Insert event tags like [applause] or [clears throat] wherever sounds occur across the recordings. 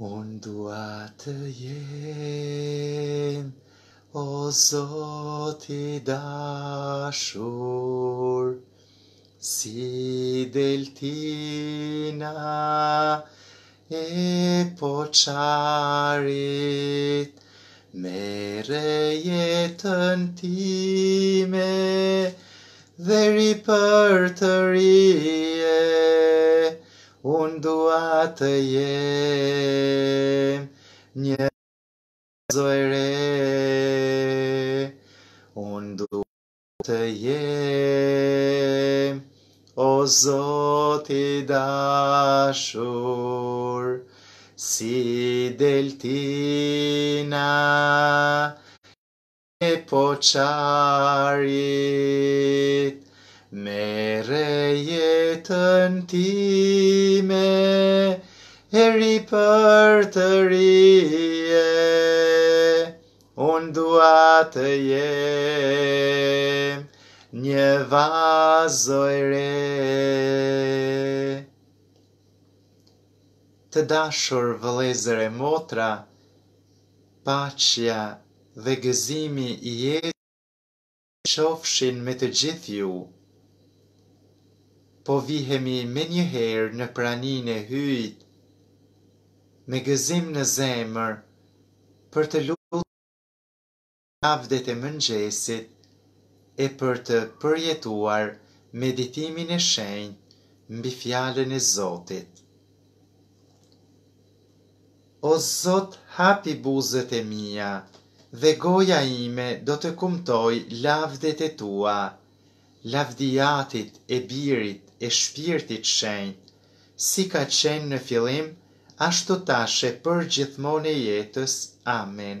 Unë dua të jenë, o Zoti dashur, si deltina e poqarit, me rejetën time dhe ri të rije, unë dua të jem një zojre unë dua të jem o zoti dashur si deltina e poqarit mere jetën time, eri për të rije, unë dua të jem, një vazojre. Të dashur vëlezër e motra, paqja dhe gëzimi i jetë, Shofshin me të gjithë ju po vihemi me njëherë në pranin e hyjt, me gëzim në zemër, për të lukë të e mëngjesit, e për të përjetuar meditimin e shenjë mbi fjallën e Zotit. O Zot, hapi buzët e mija, dhe goja ime do të kumtoj lavdet e tua lavdijatit e birit e shpirtit shenjë, si ka qenë në filim, ashtu tashe për gjithmonë e jetës. Amen.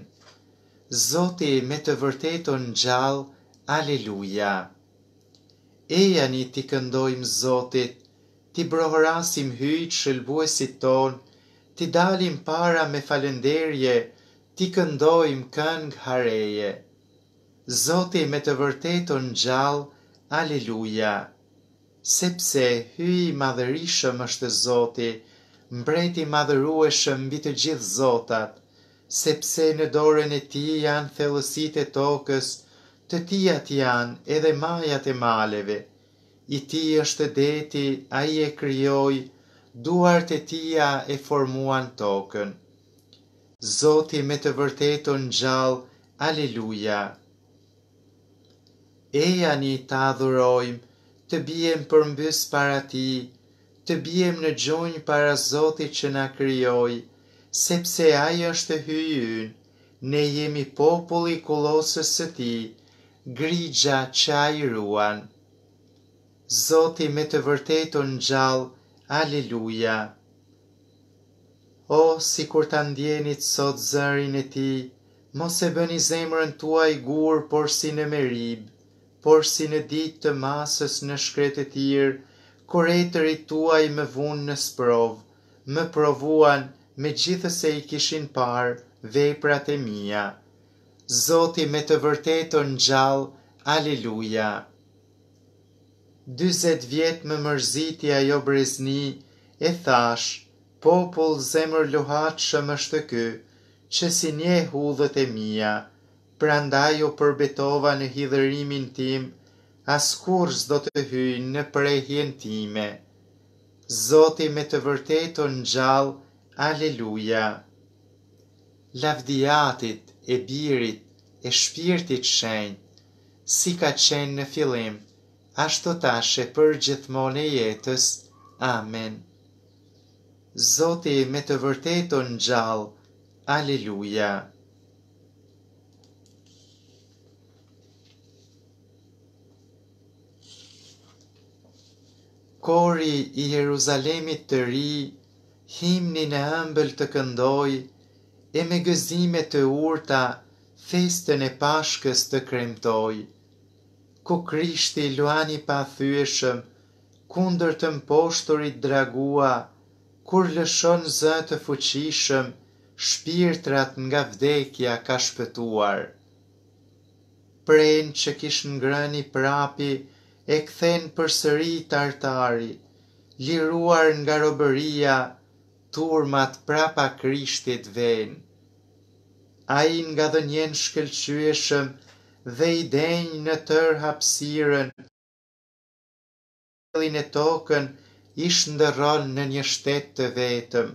Zoti me të vërtetën gjallë, Aleluja. Eja një të këndojmë Zotit, të brohorasim hyjtë shëllbuesit tonë, të dalim para me falenderje, të këndojmë këngë hareje. Zoti me të vërtetën gjallë, Aleluja! Sepse hy i madhërishëm është Zoti, mbreti madhërueshëm mbi të gjithë Zotat, sepse në dorën e ti janë thellësit e tokës, të tijat janë edhe majat e maleve. I ti është deti, a i e kryoj, duart e tia e formuan tokën. Zoti me të vërtetën gjallë, Aleluja! e janë i të adhurojmë, të bijem për para ti, të bijem në gjojnë para Zotit që na kryoj, sepse ajo është hyjën, ne jemi populli kulosës së ti, grigja që a i ruan. Zotit me të vërtetë në gjallë, Aleluja! O, si kur të ndjenit sot zërin e ti, mos e bëni zemrën tua i gurë, por si në meribë, por si në ditë të masës në shkretë tjirë, kur e të rituaj me vunë në sprovë, më provuan me gjithëse i kishin parë veprat e mija. Zoti me të vërtetën në gjallë, aleluja. 20 vjetë më mërziti ajo brezni, e thash, popull zemër luhatë shëmë është të kë, që si nje hudhët e mija, prandaj u përbetova në hidhërimin tim, as askur s'do të hyj në prehjen time. Zoti me të vërtetë në gjallë, aleluja. Lavdiatit e birit e shpirtit shenjë, si ka qenë në filim, ashtu tashe për gjithmon e jetës. Amen. Zoti me të vërtetë në gjallë, Aleluja. kori i Jeruzalemit të ri, himni në ëmbël të këndoj, e me gëzime të urta, festën e pashkës të kremtoj. Ku krishti luani pa thyeshëm, kundër të mposhtorit dragua, kur lëshon zë të fuqishëm, shpirtrat nga vdekja ka shpëtuar. Prejnë që kishë ngrëni prapi, e kthen për sëri tartari, liruar nga robëria, turmat prapa krishtit ven. Ai nga dhe njen dhe i denjë në tër hapsiren, Kjellin e tokën i ndërron në një shtetë të vetëm.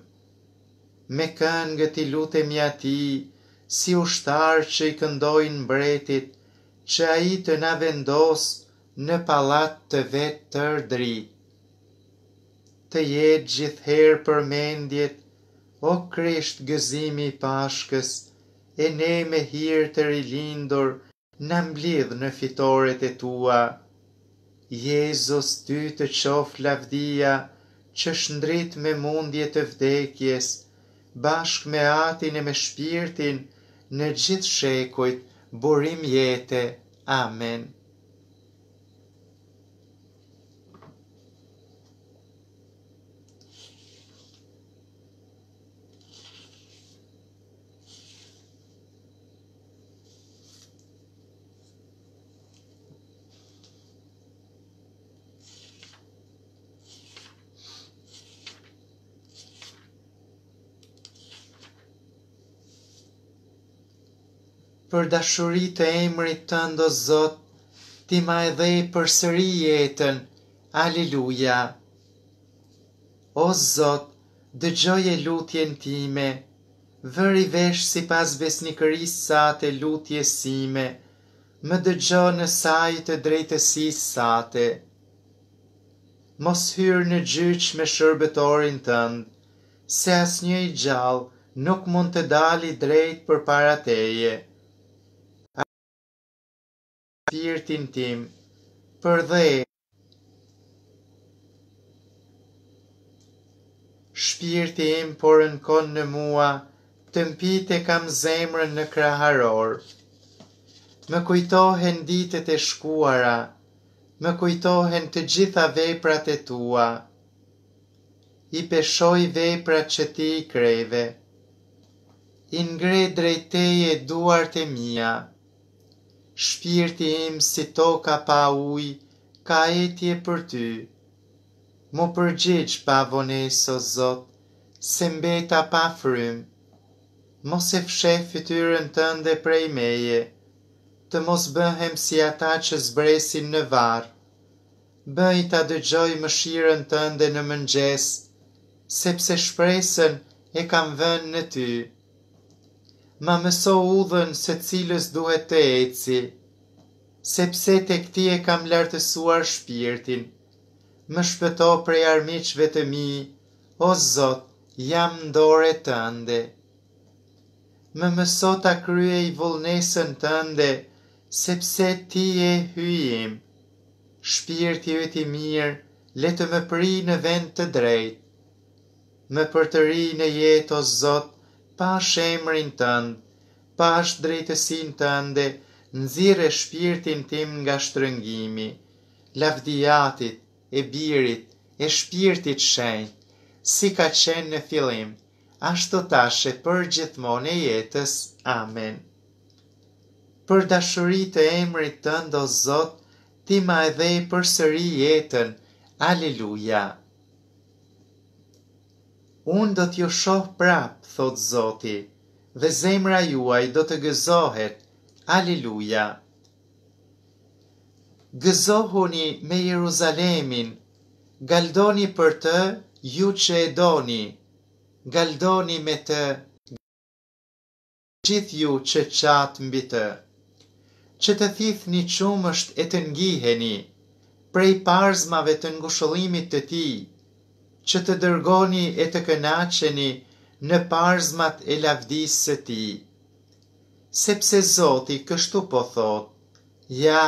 Me kënë gëti lutemi ati, si ushtarë që i këndojnë mbretit, që a i të na vendosë në palat të vetë të rdri. Të jetë gjithë herë për mendjet, o krisht gëzimi i pashkës, e ne me hirë të rilindur në mblidhë në fitoret e tua. Jezus ty të qofë lavdia, që shëndrit me mundje të vdekjes, bashk me atin e me shpirtin, në gjithë shekojt, burim jete, Amen. për dashuri të emrit të ndo zot, ti ma edhe për sëri jetën, aliluja. O zot, dëgjoj e lutjen time, vëri vesh si pas besnikëri sate lutje sime, më dëgjo në sajtë të drejtësi sate. Mos hyrë në gjyqë me shërbetorin ndë, se as një i gjallë nuk mund të dali drejt për parateje. teje. Shpirtin tim për dhe Shpirti im por në konë në mua, të mpite kam zemrën në kraharor. Më kujtohen ditët e shkuara, më kujtohen të gjitha veprat e tua. I peshoj veprat që ti i kreve, i ngre drejteje duart e mia shpirti im si toka pa uj, ka etje për ty. Mo përgjegj pa voneso, o zot, se mbeta pa frym. Mos e fshef fytyrën tënde prej meje, të mos bëhem si ata që zbresin në varë. Bëj ta dëgjoj më shiren tënde në mëngjes, sepse shpresën e kam vënë në tyë ma mëso udhën se cilës duhet të eci, sepse të këti e kam lartësuar shpirtin, më shpëto prej armiqve të mi, o Zot, jam ndore të ndë. Më mëso të krye i vullnesën të ndë, sepse ti e hyjim, shpirti e ti mirë, letë më pri në vend të drejt, më për të ri në jetë o Zot, pash emrin tënd, pash drejtësin tënde, nëzire shpirtin tim nga shtrëngimi, lavdijatit, e birit, e shpirtit shenjë, si ka qenë në filim, ashtu tashe për gjithmonë e jetës. Amen. Për dashuri të emrit të ndo Zot, ti ma edhe i për sëri jetën. Aleluja. Unë do t'ju shoh prapë, thot Zoti, dhe zemra juaj do të gëzohet. Aleluja. Gëzohuni me Jeruzalemin, galdoni për të ju që e doni, galdoni me të gjithë ju që qatë mbi të. Që të thith një qumësht e të ngiheni, prej parzmave të ngushëllimit të ti, që të dërgoni e të kënaqeni, në parzmat e lavdisë së ti. Sepse Zoti kështu po thot, ja,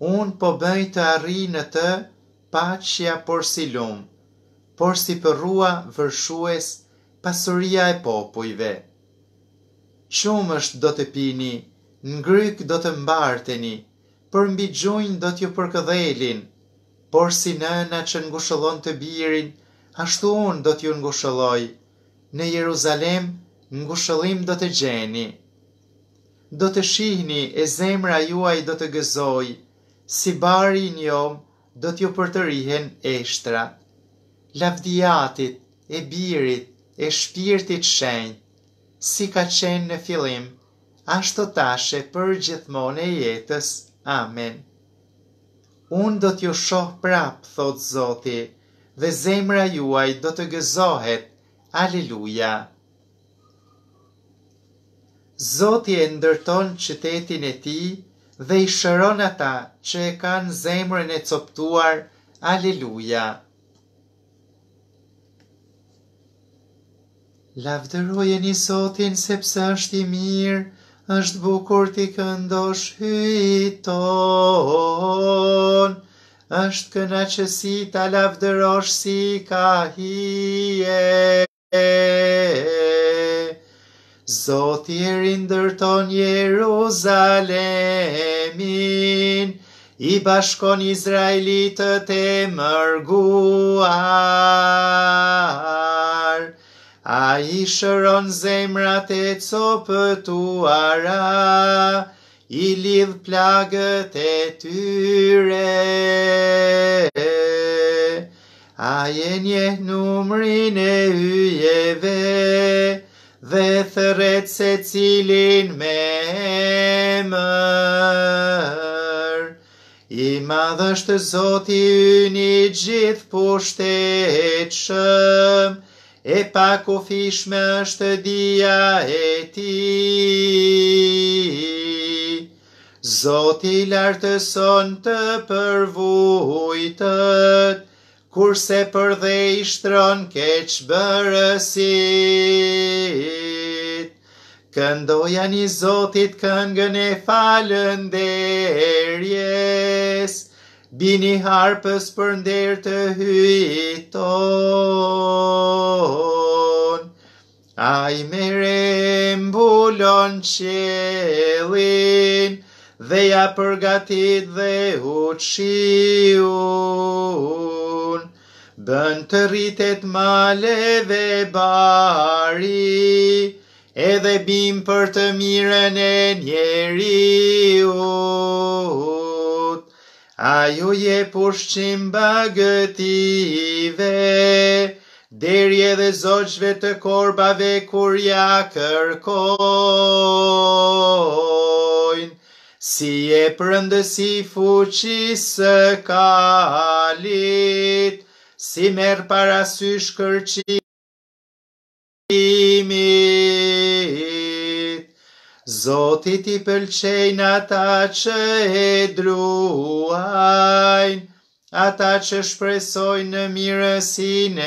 unë po bëj të arri në të, pa por si lumë, por si përrua vërshues pasuria e popujve. Qumë është do të pini, në ngryk do të mbarteni, për mbi gjojnë do t'ju përkëdhelin, por si nëna që ngushëllon të birin, ashtu unë do t'ju ngushëlloj, Në Jeruzalem, ngushëllim do të gjeni. Do të shihni e zemra juaj do të gëzoj, si bari njëm do t'ju përtërihen eshtra. Lavdijatit, e birit, e shpirtit shenj, si ka qenë në filim, ashtë t'ashe për gjithmon e jetës, amen. Unë do t'ju shoh prapë, thotë zoti, dhe zemra juaj do të gëzohet, Aleluja. Zoti e ndërton qytetin e ti dhe i shëron ata që e kanë zemrën e coptuar. Aleluja. Lavdërojeni Zotin sepse është i mirë, është bukur t'i këndosh hyton, është këna që si t'a lavdërosh si ka hije. Zoti i rindërton Jeruzalemin, i bashkon Izraelitët e mërguar. A i shëron zemrat e copëtuara, i lidh plagët e tyre. A jenë numrin e yjeve, dhe thëret se cilin me mër. I madhështë zoti yni gjithë pushtet shëm, e pak u fishme është dia e ti. Zoti lartëson të përvujtët, kurse për dhe i shtron keq bërësit. Këndoja një zotit këngën e falën derjes, bini harpës për ndër të hyton. A i mere mbulon qelin, dhe ja përgatit dhe u Bën të rritet maleve bari, Edhe bim për të miren e njeriut, A ju je përshqim bagëtive, Deri edhe zoqve të korbave kur ja kërkojnë, Si e përëndësi fuqisë kalitë, si mer parasysh kërqimit. Zotit i pëlqejnë ata që e druajnë, ata që shpresojnë në mirësin e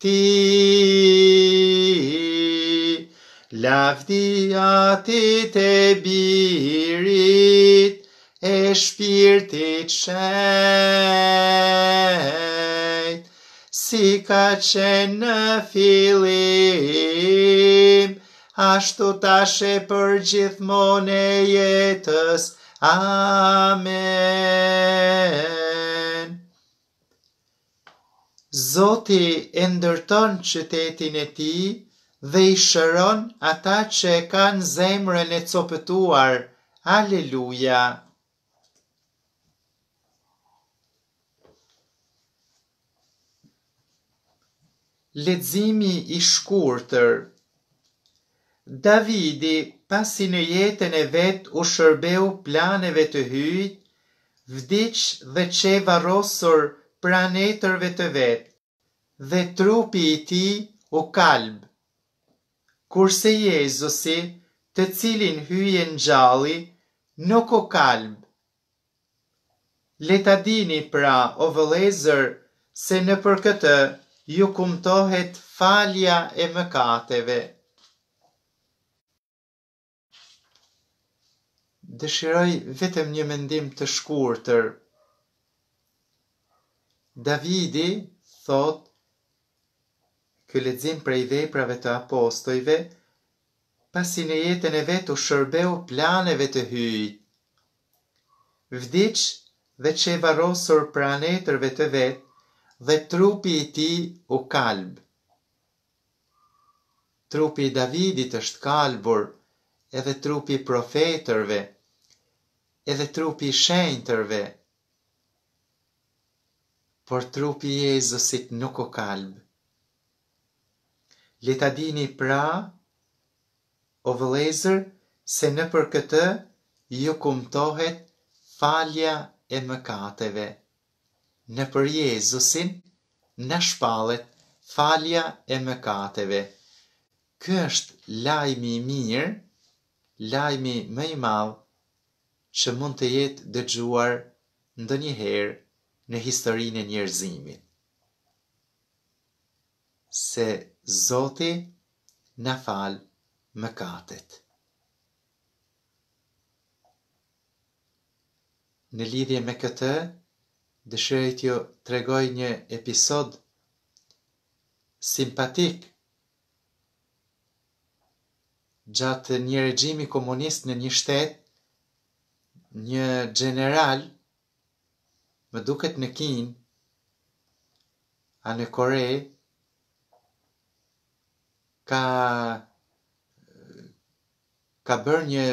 ti. Lafdi atit e birit e shpirtit shenë, si ka qenë në filim, ashtu tashe për gjithmon e jetës. Amen. Zoti e ndërton qytetin e ti dhe i shëron ata që e kanë zemrën e copëtuar. Aleluja. ledzimi i shkurëtër. Davidi, pasi në jetën e vetë u shërbeu planeve të hyjtë, vdicë dhe qe varosur pranetërve të vetë, dhe trupi i ti u kalbë, Kurse Jezusi, të cilin hyje në gjalli, nuk u kalb. Letadini pra o vëlezër se në për këtë, ju kumtohet falja e mëkateve. Dëshiroj vetëm një mendim të shkurëtër. Davidi thot, që lexim prej veprave të apostojve, pasi në jetën e vetë u shërbeu planeve të hyjtë. Vdicë dhe që e varosur pranetërve të vetë, dhe trupi i ti u kalb. Trupi i Davidit është kalbur, edhe trupi i profetërve, edhe trupi i shenjtërve, por trupi i Jezusit nuk u kalb. Letadini dini pra, o vëlezër, se në për këtë ju kumtohet falja e mëkateve. kateve në për Jezusin në shpalet falja e mëkateve. Kë është lajmi i mirë, lajmi më i madh që mund të jetë dëgjuar ndonjëherë në historinë e njerëzimit. Se Zoti na fal mëkatet. Në lidhje me këtë, dëshirë të tregoj një episod simpatik gjatë një regjimi komunist në një shtet një general më duket në Kin a në Kore ka ka bërë një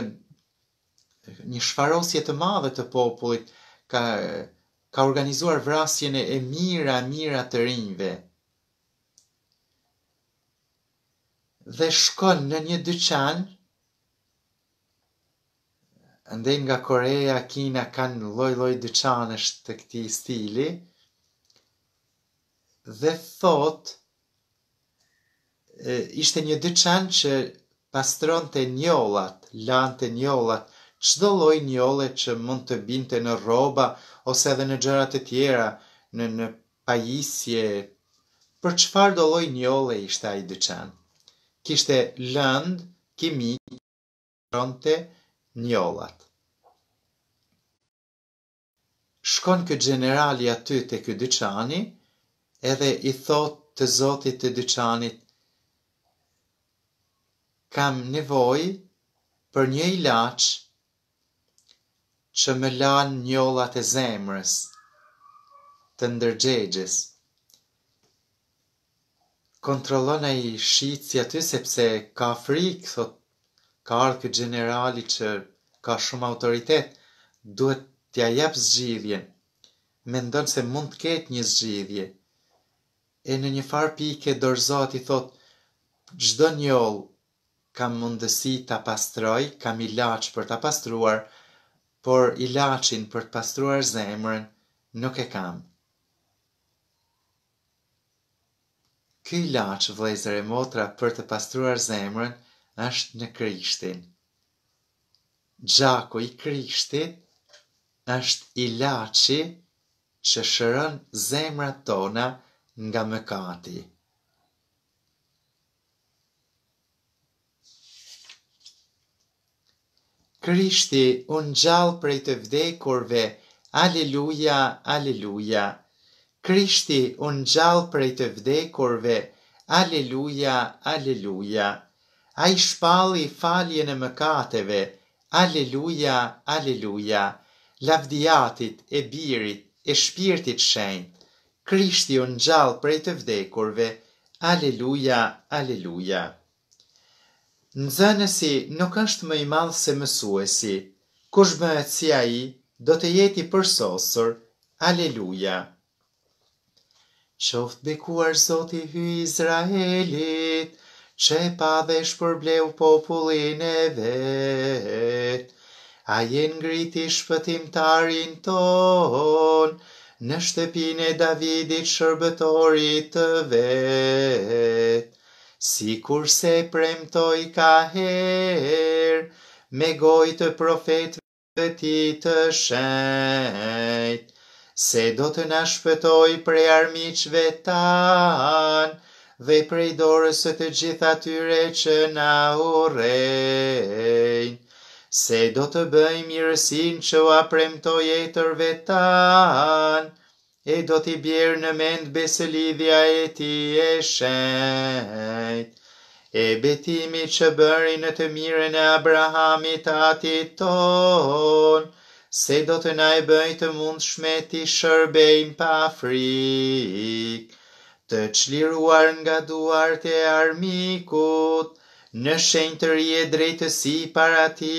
një shfarosje të madhe të popullit ka ka organizuar vrasjen e mira mira të rinjve. Dhe shkon në një dyqan, ndej nga Korea, Kina, kanë loj loj dyqanësht të këti stili, dhe thot, e, ishte një dyqan që pastron të njollat, lan të njollat, çdo lloj njolle që mund të binte në rroba ose edhe në gjërat e tjera, në në pajisje. Për çfarë do lloj njolle ishte ai dyqan? Kishte lënd, kimik, pronte njollat. Shkon kë generali aty të kë dyqani, edhe i thot të zotit të dyqanit, kam nevoj për një ilaqë që me lan njollat e zemrës, të ndërgjegjës. Kontrollon e i aty sepse ka frikë, thot, ka ardhë këtë generali që ka shumë autoritet, duhet t'ja jep zgjidhjen, me ndonë se mund të ketë një zgjidhje. E në një farë pike, dorëzat i thot, gjdo njollë, kam mundësi ta pastroj, kam ilaç për ta pastruar, por i për të pastruar zemrën, nuk e kam. Ky i laq, vlezër e motra, për të pastruar zemrën, është në krishtin. Gjako i krishtit është i që shërën zemrat tona nga mëkati. Krishti unë gjallë prej të vdekurve, Aleluja, Aleluja. Krishti unë gjallë prej të vdekurve, Aleluja, Aleluja. A i shpalli falje në mëkateve, Aleluja, Aleluja. Lavdijatit e birit e shpirtit shenjë, Krishti unë gjallë prej të vdekurve, Aleluja, Aleluja. Nëzënësi nuk është më i madhë se mësuesi, kush bëhet si a i, do të jeti përsosër, aleluja. Qoft bekuar zoti hy Izraelit, që dhe shpërbleu popullin e vetë, a jenë ngriti shpëtimtarin tonë, në shtepin e Davidit shërbetorit të vetë si kur se premtoj ka her, me gojë të profetëve ti të shenjtë, se do të nashpëtoj prej armiqve tanë, dhe prej dorës të gjitha tyre që na urejnë, se do të bëjmë i që u apremtoj e tërve tanë, e do t'i bjerë në mend lidhja e ti e shet. E betimi që bëri në të mirën e Abrahamit ati ton, se do të na e bëj të mund shmeti shërbejm pa frik, të qliruar nga duart e armikut, në shenjë të rje drejtësi para ti,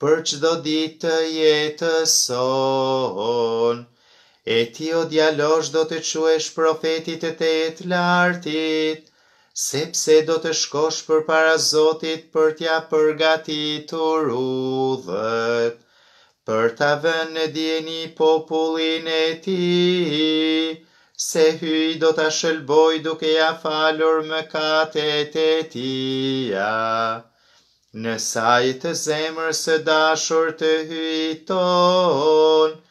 për qdo ditë të jetë sonë e ti o djalosh do të quesh profetit e te et lartit, sepse do të shkosh për para Zotit për tja përgatitur të rudhët, për të vënë në djeni popullin e ti, se hyj do të shëlboj duke ja falur më katet e tia. Në sajtë zemër së dashur të hyj tonë,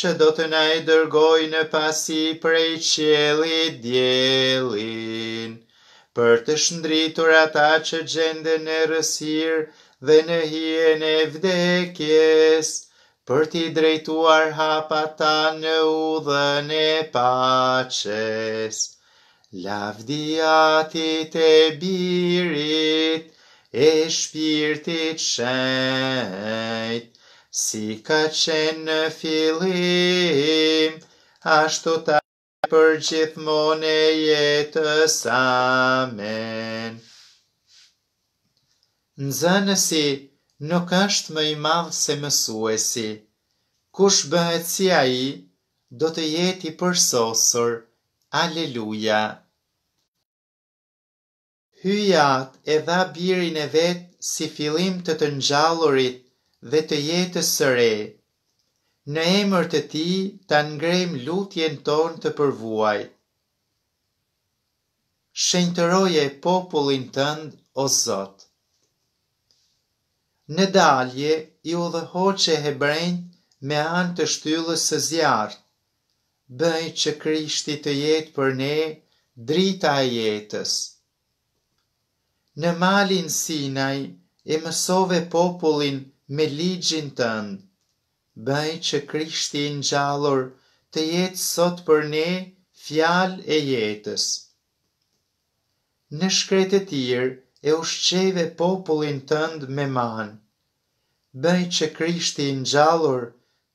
që do të na e dërgoj në pasi prej qjeli djelin, për të shndritur ata që gjende në rësir dhe në hien e vdekjes, për t'i drejtuar hapa ta në udhën e paches. Lavdia ti të birit e shpirtit shenjt, si ka qenë në filim, ashtu ta për gjithmonë e jetës, amen. Nëzënësi nuk është më i madhë se mësuesi, kush bëhet si a i, do të jetë i sosër, aleluja. Hyjat e dha birin e vetë si filim të të njallurit dhe të jetës së re. Në emër të ti, të ngrem lutjen ton të përvuaj. Shenjtëroje popullin tënd, o Zot. Në dalje, i u dhe hoqe hebrejnë me anë të shtyllës së zjartë, Bëj që krishti të jetë për ne, drita e jetës. Në malin sinaj, e mësove popullin me ligjin tëndë, Bëj që krishti në gjallur të jetë sot për ne fjal e jetës. Në shkret e tjirë e ushqeve popullin tëndë me manë. Bëj që krishti në gjallur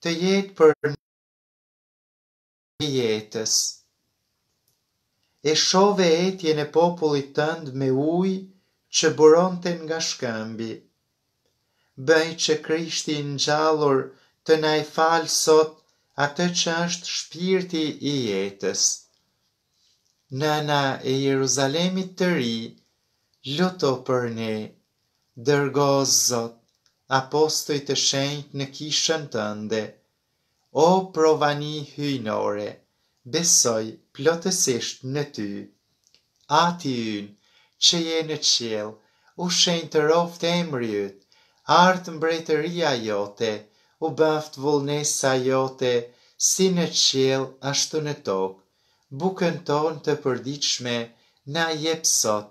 të jetë për ne fjal e jetës. E shove etjen e popullit tëndë me ujë, që buron të nga shkëmbi bëj që Krishti në gjallur të nëj falë sot atë që është shpirti i jetës. Nëna e Jeruzalemit të ri, luto për ne, dërgo zot, apostoj të shenjt në kishën të ndë, o provani hynore, besoj plotësisht në ty. Ati yn, që je në qjel, u shenjt të roft e mryt, artë mbretëria jote, u bëft vullnesa jote, si në qelë ashtu në tokë, bukën tonë të përdiqme, na jepë sot,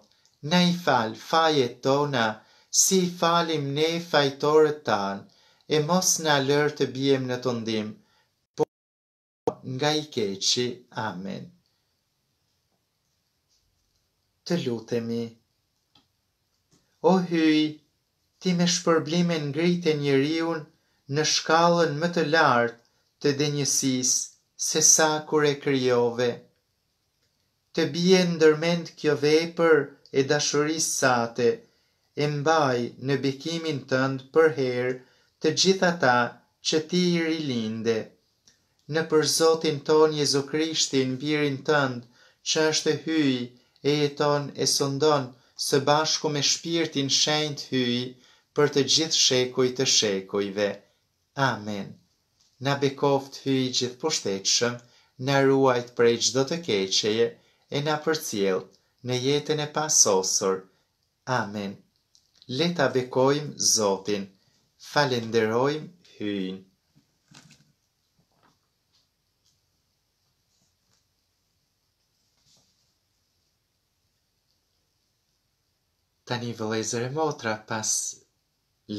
na i falë faje tona, si i falim ne fajtore tanë, e mos në lërë të bjem në tëndim, po nga i keqi. Amen. Të lutemi. O hyjë, ti me shpërblime ngrit e njëriun në shkallën më të lartë të denjësis se sa kur e kryove. Të bje ndërmend kjo vepër e dashuris sate, e mbaj në bekimin tëndë për herë të gjitha ta që ti i rilinde. Në për Zotin ton Jezu Krishtin, birin tëndë, që është e hyj, e jeton e sondon, së bashku me shpirtin shenjt hyj, për të gjithë shekuj të shekujve. Amen. Na bekoft hy i gjithë pushtetëshëm, na ruajt prej gjithë të keqeje, e na përcjel në jetën e pasosur. Amen. Leta bekojmë Zotin, falenderojmë hyjnë. Tani vëlezër e motra pas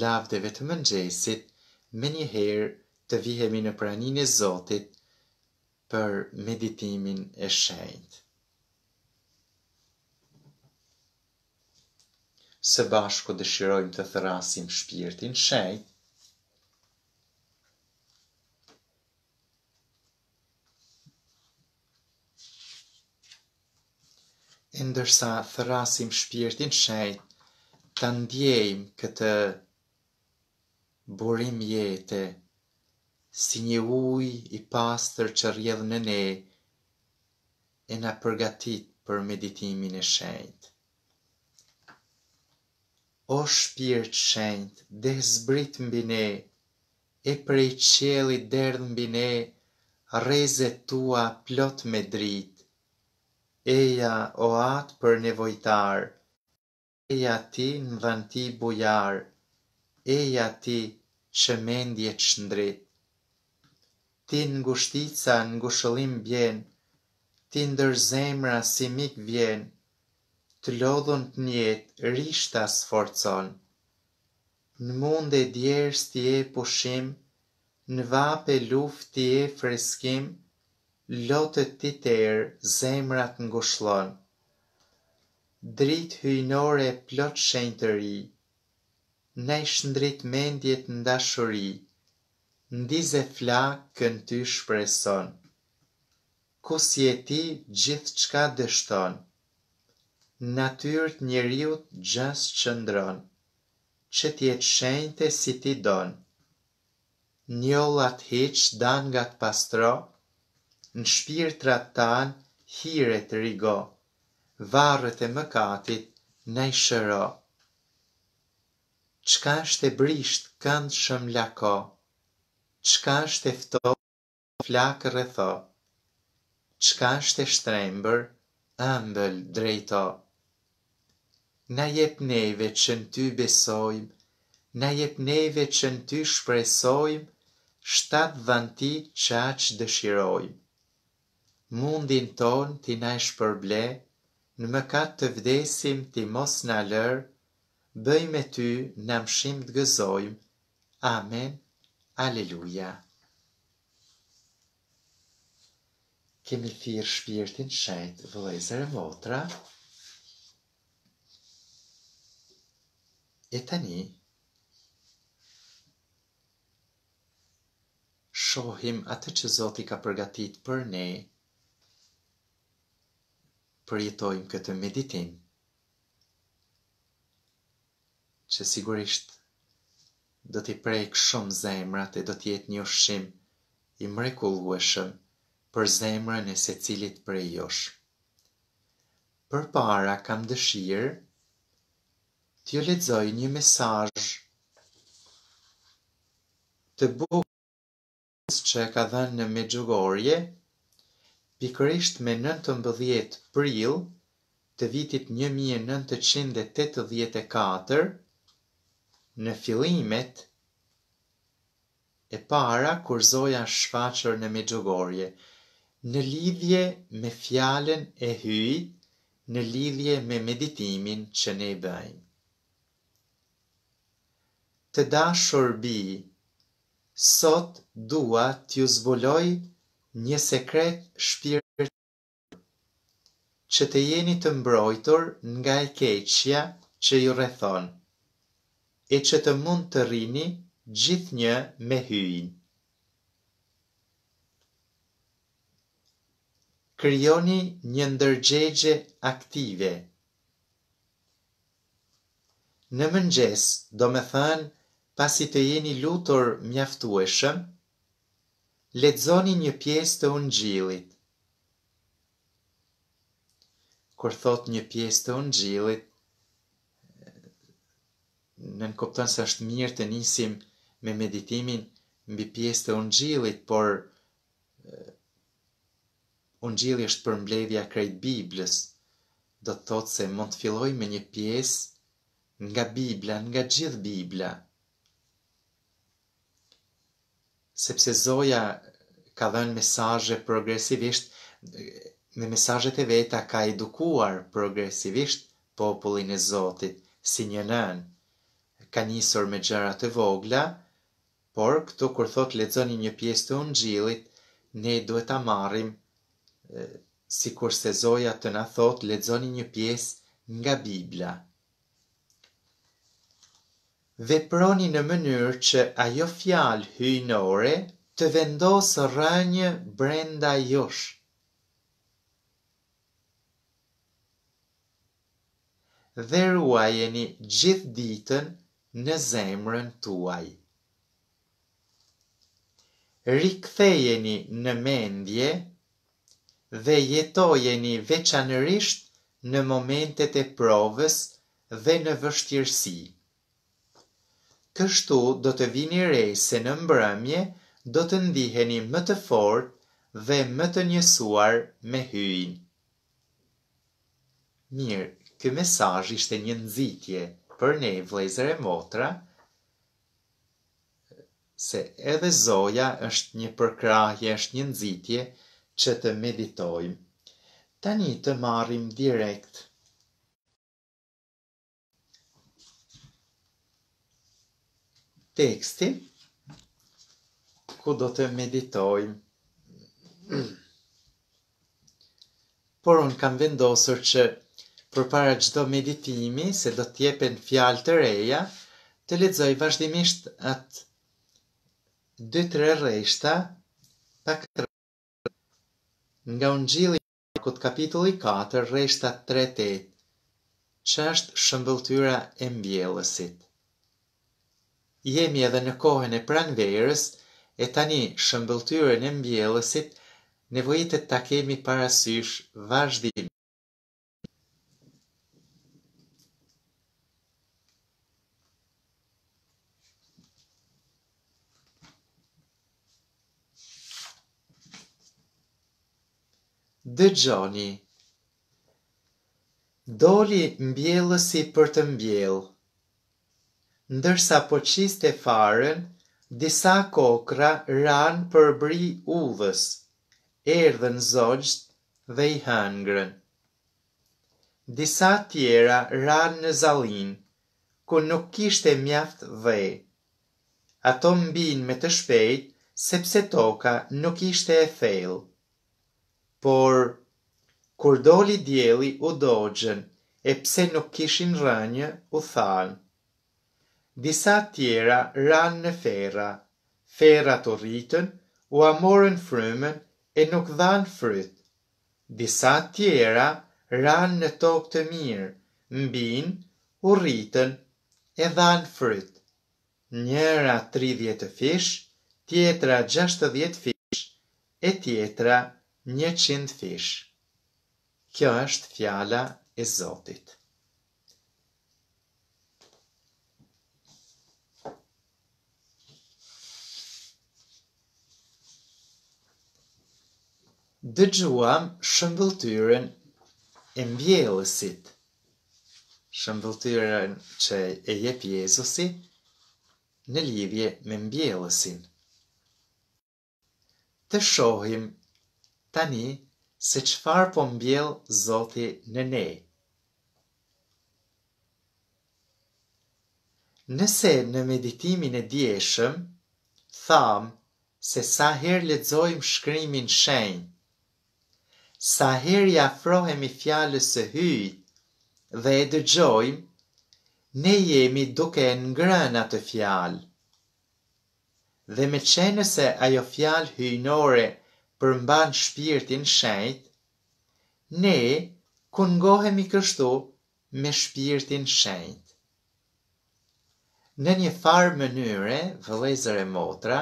lavdeve të mëngjesit, me njëherë të vihemi në pranin e Zotit për meditimin e shenjtë. Së bashku dëshirojmë të thërasim shpirtin shenjtë, ndërsa thërasim shpirtin shenjtë, të ndjejmë këtë burim jete, si një uj i pastër që rjedhë në ne, e na përgatit për meditimin e shenjtë. O shpirt shenjt, dhe zbrit mbi ne, e prej qeli derdh mbi ne, reze tua plot me drit, eja o atë për nevojtar, eja ti në dhanti bujarë, eja ti që mendje që shëndrit. Ti në ngushtica në ngushëllim bjen, ti ndër zemra si mik vjen, të lodhën të njetë rishta së forcon. Në mund e djerës ti e pushim, në vape luft ti e freskim, lotët ti terë zemrat ngushëllon. Dritë hyjnore plot shenë të rritë, në shëndrit mendjet në dashuri, në dize flakë kënë ty shpreson, Kus si ti gjithë qka dështon, Natyrt atyrët njëriut gjësë qëndron, që ti e të shenjte si ti don, Njollat allat dan nga të pastro, në shpirë të ratan, hire të rigo, varët e mëkatit në i shëro. Qka është e brisht, këndë shëm lako, Qka është e fto, flakë rëtho, Qka është e shtrembër, ëmbël drejto. Na jep neve që në ty besojmë, Na jep neve që në ty shpresojmë, Shtatë dhënti që aqë dëshirojmë. Mundin ton t'i na ishë Në më katë të vdesim t'i mos në lërë, bëj me ty në mshim të gëzojmë. Amen. Aleluja. Kemi thirë shpirtin shetë, vëlezër e votra. E tani, shohim atë që Zoti ka përgatit për ne, përjetojmë këtë meditim. që sigurisht do t'i prejkë shumë zemrat e do t'jetë një shim i mrekullueshëm për zemrën e se cilit për e josh. Për para kam dëshirë t'jo ledzoj një mesaj të bukës që ka dhenë në Medjugorje, pikërisht me 19 pril të vitit 1984, në fillimet e para kur Zoja shfaqur në Mejugorje, në lidhje me fjallën e hyj, në lidhje me meditimin që ne i bëjmë. Të da shorbi, sot dua t'ju zvoloj një sekret shpirët që të jeni të mbrojtur nga e keqja që ju rethonë e që të mund të rini gjithë një me hyjnë. Kryoni një ndërgjegje aktive. Në mëngjes, do me thënë, pasi të jeni lutur mjaftueshëm, ledzoni një pjesë të unë gjilit. Kur thot një pjesë të unë gjilit, në nënkuptën se është mirë të nisim me meditimin mbi pjesë të ungjillit, por ungjilli është përmbledhja krejt Biblës. Do të thotë se mund të fillojmë me një pjesë nga Bibla, nga gjithë Bibla. Sepse Zoja ka dhënë mesazhe progresivisht me mesazhet e veta ka edukuar progresivisht popullin e Zotit si një nën ka njësor me gjarat e vogla, por këtu kur thot lexoni një pjesë të Ungjillit, ne duhet ta marrim si se zoja të na thot lexoni një pjesë nga Bibla. Veproni në mënyrë që ajo fjalë hyjnore të vendosë rënjë brenda josh. Dhe ruajeni gjithë ditën në zemrën tuaj. Rikthejeni në mendje dhe jetojeni veçanërisht në momentet e provës dhe në vështirësi. Kështu do të vini re se në mbrëmje do të ndiheni më të fort dhe më të njësuar me hyjnë. Mirë, kë mesaj ishte një nëzitje për ne vlezër e motra, se edhe zoja është një përkrahje, është një nëzitje që të meditojmë. Tani të marim direkt. Teksti, ku do të meditojmë. [clears throat] Por unë kam vendosur që për para gjdo meditimi, se do t'jepen fjalë të reja, të ledzoj vazhdimisht atë dy tre reshta, pak të reshta, nga unë gjili këtë kapitulli 4, reshta 3-8, që është shëmbëltyra e mbjellësit. Jemi edhe në kohën e pranverës, e tani shëmbëltyrën e mbjellësit, nevojitet ta kemi parasysh vazhdimisht. dëgjoni. Dori mbjellësi për të mbjell. Ndërsa po qiste farën, disa kokra ranë për bri uvës, erdhen zogjt dhe i hangrën. Disa tjera ranë në zalin, ku nuk kishte mjaft dhe. Ato mbin me të shpejt, sepse toka nuk ishte e thellë. Por, kur doli djeli u dogjen, e pse nuk kishin rënjë, u thalë. Disa tjera ranë në ferra, ferra të rritën, u amorën frymen e nuk dhanë frytë. Disa tjera ranë në tokë të mirë, mbinë, u rritën e dhanë frytë. Njëra 30 fish, tjetra 60 fish e tjetra 30 një qind fish. Kjo është fjala e Zotit. Dëgjuam shëmbëltyren e mbjellësit shëmbëltyrën që e jep Jezusi në lidhje me mbjellësin. Të shohim tani se qëfar po mbjell Zoti në ne. Nëse në meditimin e djeshëm, thamë se sa herë lezojmë shkrymin shenjë, sa herë i afrohemi fjallës e hyjtë dhe e dëgjojmë, ne jemi duke në ngrën atë fjallë. Dhe me qenëse se ajo fjallë hyjnore nështë, përmban shpirtin shenjt, ne kungohemi kështu me shpirtin shenjt. Në një farë mënyre, vëllezër e motra,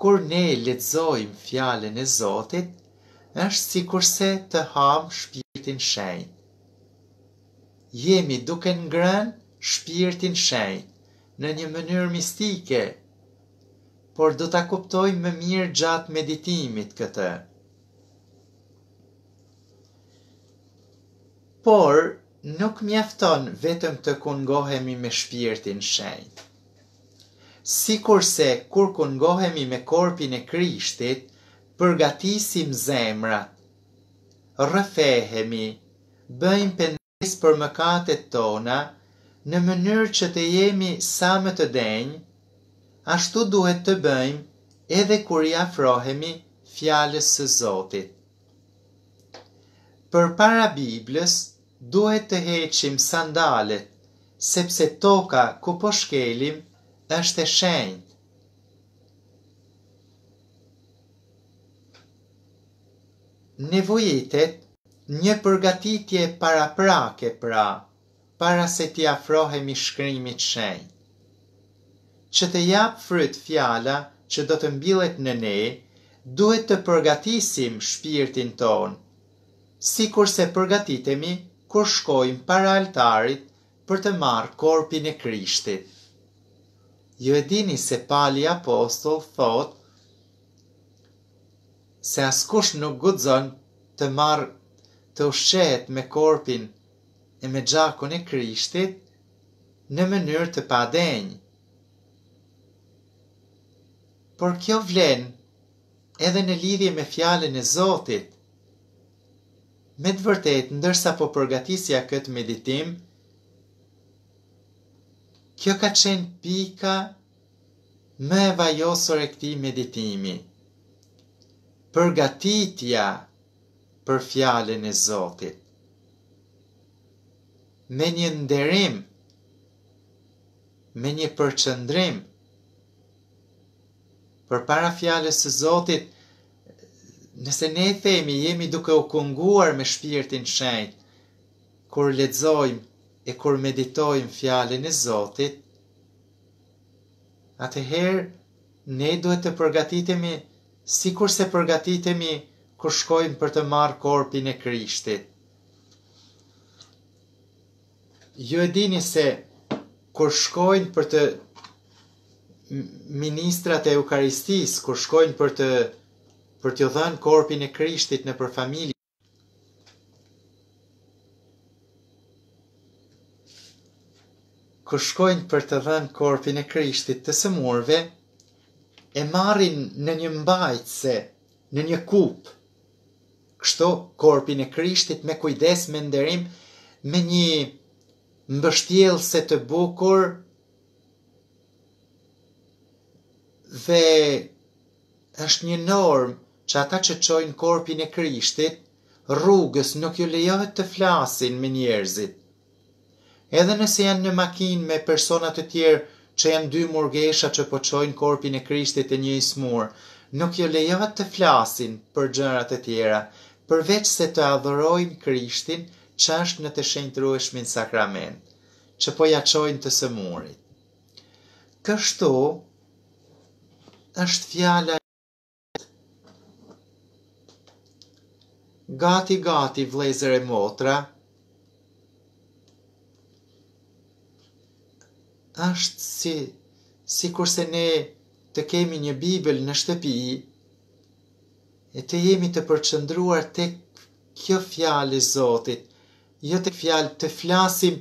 kur ne letzojmë fjallën e Zotit, është si kurse të hamë shpirtin shenjt. Jemi duke ngrën shpirtin shenjt, në një mënyrë mistike, por do ta kuptoj më mirë gjatë meditimit këtë. Por nuk mjafton vetëm të kungohemi me shpirtin shenjtë. Sikurse kur kungohemi me korpin e Krishtit, përgatisim zemrat, rëfehemi, bëjmë pendes për mëkatet tona në mënyrë që të jemi sa më të denjë ashtu duhet të bëjmë edhe kur i afrohemi fjalës së Zotit. Për para Biblës, duhet të heqim sandalet, sepse toka ku po shkelim është e shenjë. Nevojitet, një përgatitje para prake pra, para se ti afrohemi shkrimit shenjë që të japë fryt fjala që do të mbilet në ne, duhet të përgatisim shpirtin ton, si kurse përgatitemi kur shkojmë para altarit për të marë korpin e krishtit. Ju e dini se pali apostol thot se askush nuk gudzon të marë të ushet me korpin e me gjakon e krishtit në mënyrë të padenjë por kjo vlen edhe në lidhje me fjalën e Zotit. Me të vërtetë, ndërsa po përgatisja këtë meditim, kjo ka qenë pika më e vajosur e këtij meditimi. Përgatitja për fjalën e Zotit. Me një nderim, me një përqendrim, për para fjales së Zotit, nëse ne themi, jemi duke u kunguar me shpirtin shenjt, kur ledzojmë e kur meditojmë fjalin e Zotit, atëherë, ne duhet të përgatitemi si kur se përgatitemi kur shkojmë për të marë korpin e krishtit. Ju e dini se kur shkojnë për të ministrat e Eukaristis, kur shkojnë për të, për të dhënë korpin e krishtit në për familje, kur shkojnë për të dhënë korpin e Krishtit të sëmurëve e marrin në një mbajtëse, në një kup. Kështu korpin e Krishtit me kujdes me nderim me një mbështjellse të bukur dhe është një norm që ata që qojnë korpin e krishtit, rrugës nuk jo lejohet të flasin me njerëzit. Edhe nëse janë në makin me personat të tjerë që janë dy murgesha që po qojnë korpin e krishtit e një ismur, nuk jo lejohet të flasin për gjërat të tjera, përveç se të adhërojnë krishtin që është në të shendrueshmin sakrament, që po ja qojnë të sëmurit. Kështu, është fjala Gati gati vlezër e motra është si sikurse kurse ne të kemi një bibel në shtëpi e të jemi të përçëndruar të kjo fjallë zotit jo të fjallë të flasim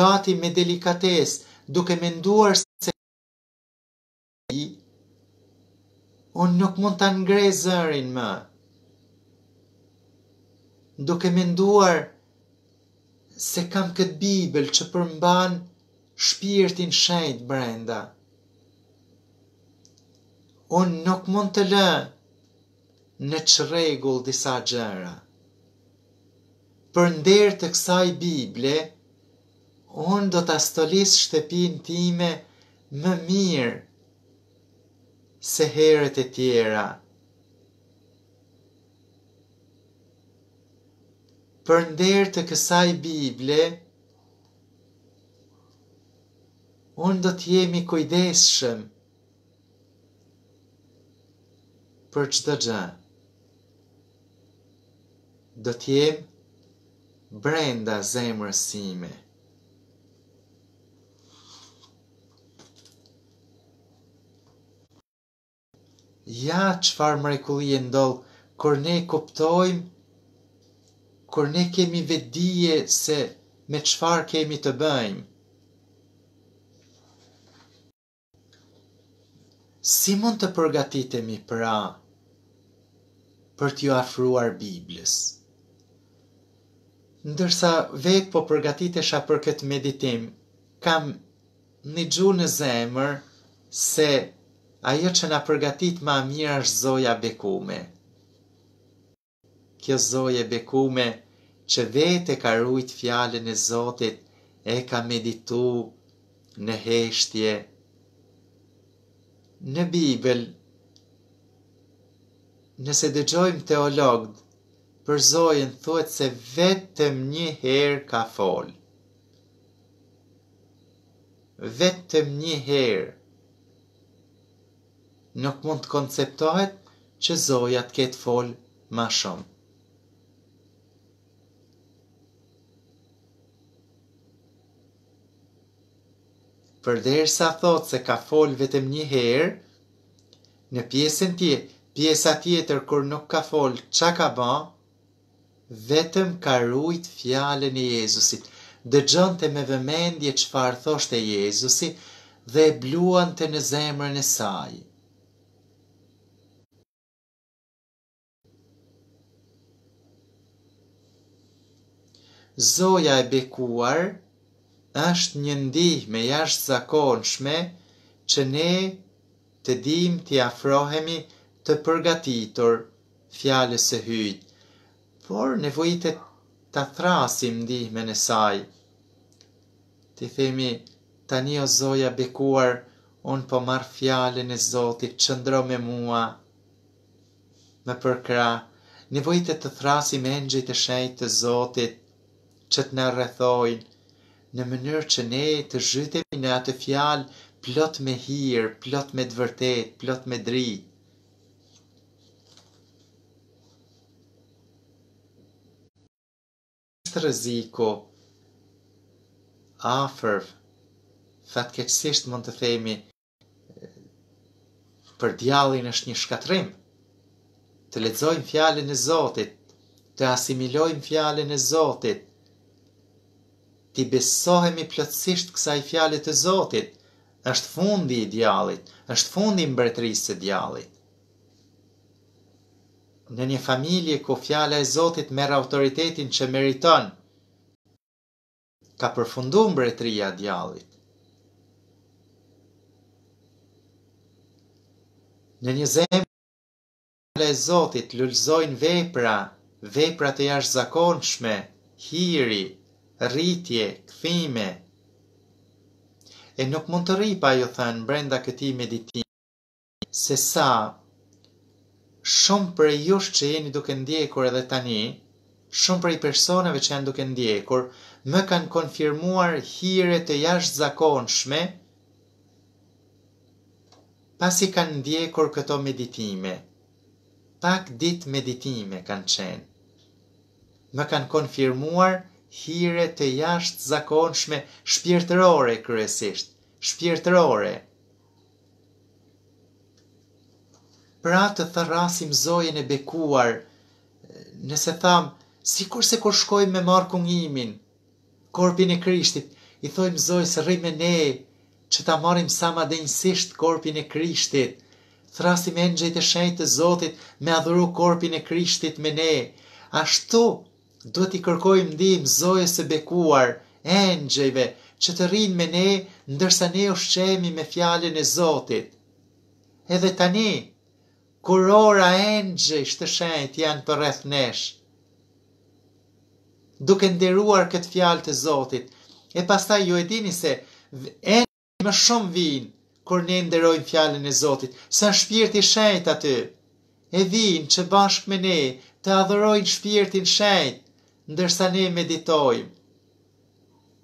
gati me delikates duke menduar unë nuk mund të ngrej zërin më. duke me menduar se kam këtë Bibel që përmban shpirtin shenjt brenda. Unë nuk mund të lë në që regull disa gjëra. Për ndërë të kësaj Bible, unë do të astolis shtepin time më mirë se heret e tjera. Për ndërë të kësaj Bible, unë do t'jemi kujdeshëm për qëtë gjë. Do t'jemi brenda zemërësime. ja qëfar mrekulli e ndollë, kër ne kuptojmë, kër ne kemi vedije se me qëfar kemi të bëjmë. Si mund të përgatitemi pra për t'ju afruar Biblis? Ndërsa vetë po përgatitesha për këtë meditim, kam një gjurë në zemër se ajo që na përgatit ma mirë është zoja bekume. Kjo zoje bekume që vete ka rujt fjallën e Zotit e ka meditu në heshtje. Në Bibel, nëse dëgjojmë teologët, për zojën thuet se vetëm një herë ka folë. Vetëm një herë nuk mund të konceptohet që zoja të ketë folë ma shumë. dherë sa thotë se ka folë vetëm një herë, në pjesën tje, pjesa tjetër kur nuk ka folë qa ka ba, vetëm ka rujt fjale e Jezusit. Dëgjën të me vëmendje që farë thoshtë e Jezusi dhe e bluan të në zemrën e sajë. zoja e bekuar është një ndihme jashtë zakonshme që ne të dim të jafrohemi të përgatitur fjales e hyjt, por nevojitet të thrasim ndihme në saj. Ti themi, tani o zoja bekuar, unë po marë fjallin e zotit, qëndro me mua, me përkra, nevojitet të thrasim engjit e shejt të zotit, që të në rrethojnë, në mënyrë që ne të zhytemi në atë fjalë plot me hirë, plot me dëvërtet, plot me dritë. rëziku afer fat keqësisht mund të themi për djallin është një shkatrim të lezojmë fjallin e Zotit të asimilojmë fjallin e Zotit ti besohemi plotësisht kësaj fjalë të Zotit, është fundi i djallit, është fundi i mbretërisë së djallit. Në një familje ku fjala e Zotit merr autoritetin që meriton, ka përfunduar mbretëria e djallit. Në një zemër që e Zotit lulëzojnë vepra, vepra të jashtëzakonshme, hiri, rritje, këfime. E nuk mund të rri pa ju thënë brenda këti meditim, se sa shumë për jush që jeni duke ndjekur edhe tani, shumë për i personave që janë duke ndjekur, më kanë konfirmuar hire të jash zakonshme, pasi kanë ndjekur këto meditime, pak dit meditime kanë qenë, më kanë konfirmuar hire, hire të jashtë zakonshme shpirtërore kërësisht, shpirtërore. Pra të thërasim zojën e bekuar, nëse thamë, si kurse kur shkojmë me marë kungimin, korpin e krishtit, i thojmë zojës me ne, që ta marim sa ma denjësisht korpin e krishtit, thrasim e njëjtë shenjtë të zotit me adhuru korpin e krishtit me ne, ashtu, do t'i kërkojmë ndihmë Zojës së bekuar, engjëjve, që të rrinë me ne ndërsa ne ushqemi me fjalën e Zotit. Edhe tani, kur ora e të shënjt janë për rreth nesh. Duke nderuar këtë fjalë të Zotit, e pastaj ju e dini se engjëjt më shumë vijnë kur ne nderojmë fjalën e Zotit, sa shpirti i aty. E vijnë që bashkë me ne të adhërojnë shpirtin shenjt, ndërsa ne meditojmë.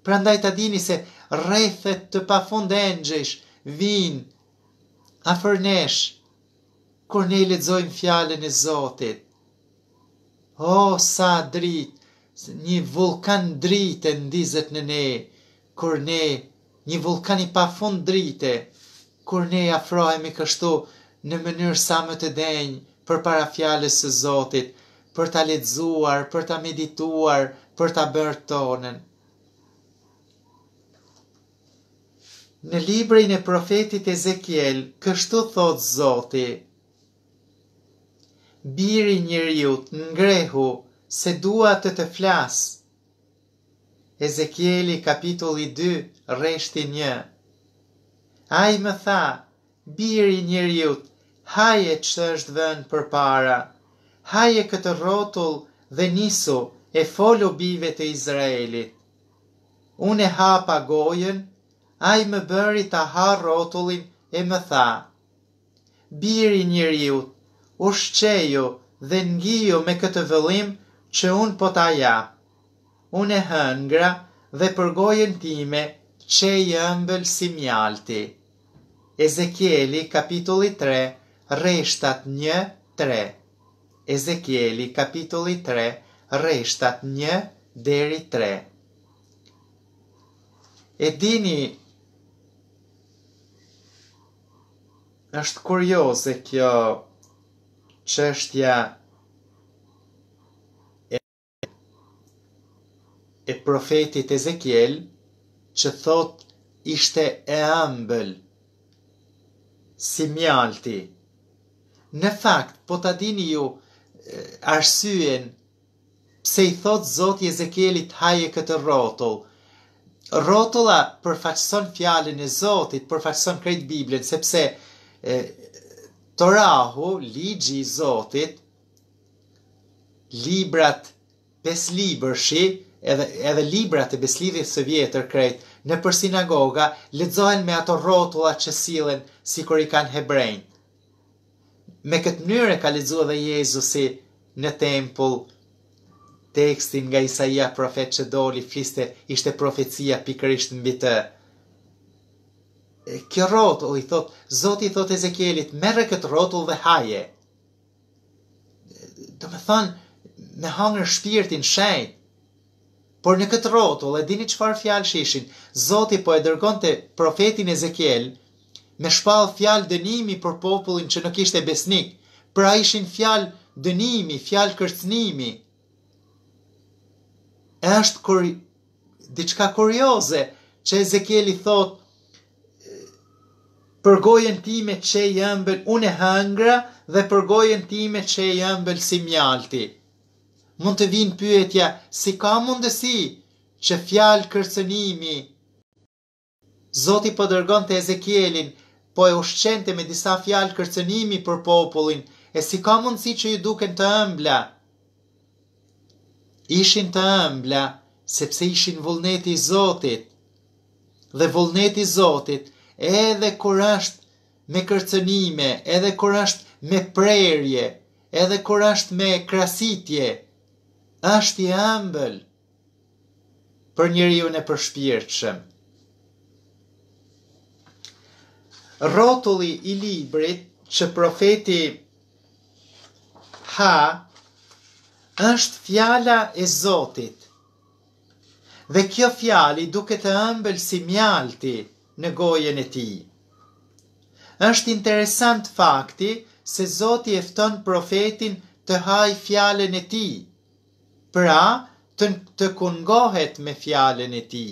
Pra ndaj të dini se rrethet të pafund e njësh, vinë, a fërnesh, kur ne lezojmë fjallën e Zotit. O, sa dritë, një vulkan dritë ndizet në ne, kur ne, një vulkan i pafund dritë, kur ne afrohemi kështu në mënyrë sa më të denjë për para fjallës e Zotit, për ta lexuar, për ta medituar, për ta bërë tonën. Në librin e profetit Ezekiel, kështu thot Zoti: Biri njeriu, ngrehu se dua të të flas. Ezekieli kapitulli 2, rreshti 1. Ai më tha: Biri njeriu, haje ç'është vënë përpara haje këtë rotull dhe nisu e folo bive të Izraelit. Unë e hapa gojen, a i më bëri të ha rotullin e më tha. Biri njëriut, ushqeju dhe ngijo me këtë vëllim që unë po të Unë e hëngra dhe për gojen time që i ëmbël si mjalti. Ezekieli kapitulli 3, reshtat 1, 3 Ezekieli kapitulli 3, reshtat 1 deri 3. E dini, është kurioze kjo qështja e, e profetit Ezekiel, që thot ishte e ambël, si mjalti. Në fakt, po të dini ju, arsyen pse i thot Zoti Jezekielit haje këtë rrotull. Rrotulla përfaqëson fjalën e Zotit, përfaqëson krejt Biblën, sepse e, Torahu, ligji i Zotit, librat pes librëshi, edhe, edhe librat e beslidhjes së vjetër krejt, në për sinagoga, lexohen me ato rrotulla që silen si kër i kanë hebrejnë. Me këtë mënyrë ka lexuar dhe Jezusi në tempull tekstin nga Isaia profet që doli fliste ishte profecia pikërisht mbi të. E kjo rrotull i thot Zoti i thot Ezekielit merr këtë rrotull dhe haje. Do të thonë me hangër shpirtin shenjt. Por në këtë rrotull e dini çfarë fjalësh ishin. Zoti po e dërgonte profetin Ezekiel, me shpall fjalë dënimi për popullin që nuk ishte besnik. Pra ishin fjalë dënimi, fjalë kërcënimi. Është kur diçka kurioze që i thot për gojën time që i ëmbël unë e hëngra dhe për gojën time që i ëmbël si mjalti. Mund të vinë pyetja si ka mundësi që fjalë kërcënimi Zoti po dërgon te Ezekielin po e ushqente me disa fjalë kërcënimi për popullin, e si ka mundësi që ju duken të ëmbla. Ishin të ëmbla, sepse ishin vullneti i Zotit. Dhe vullneti i Zotit, edhe kur është me kërcënime, edhe kur është me prerje, edhe kur është me krasitje, është i ëmbël për njeriu në përshpirtshëm. rotulli i librit që profeti ha është fjala e Zotit. Dhe kjo fjali duke të ëmbël si mjalti në gojën e ti. është interesant fakti se Zoti efton profetin të haj fjallën e ti, pra të, të kungohet me fjallën e ti